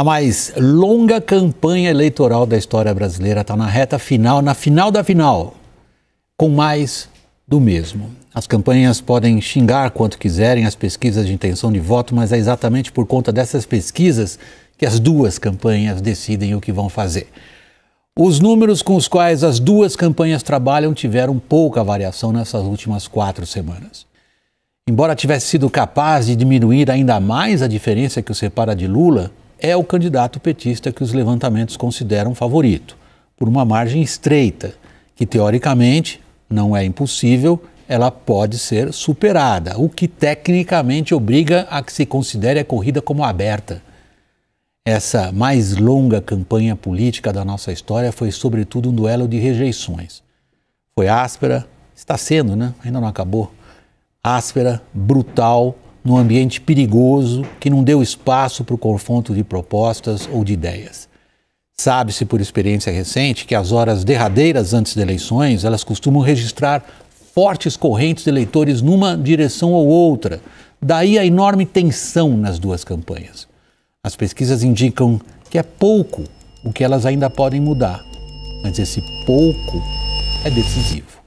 A mais longa campanha eleitoral da história brasileira está na reta final, na final da final, com mais do mesmo. As campanhas podem xingar quanto quiserem as pesquisas de intenção de voto, mas é exatamente por conta dessas pesquisas que as duas campanhas decidem o que vão fazer. Os números com os quais as duas campanhas trabalham tiveram pouca variação nessas últimas quatro semanas. Embora tivesse sido capaz de diminuir ainda mais a diferença que o separa de Lula, é o candidato petista que os levantamentos consideram favorito, por uma margem estreita, que teoricamente não é impossível, ela pode ser superada, o que tecnicamente obriga a que se considere a corrida como aberta. Essa mais longa campanha política da nossa história foi, sobretudo, um duelo de rejeições. Foi áspera, está sendo, né? Ainda não acabou. Áspera, brutal, num ambiente perigoso que não deu espaço para o confronto de propostas ou de ideias. Sabe-se por experiência recente que as horas derradeiras antes de eleições, elas costumam registrar fortes correntes de eleitores numa direção ou outra. Daí a enorme tensão nas duas campanhas. As pesquisas indicam que é pouco o que elas ainda podem mudar, mas esse pouco é decisivo.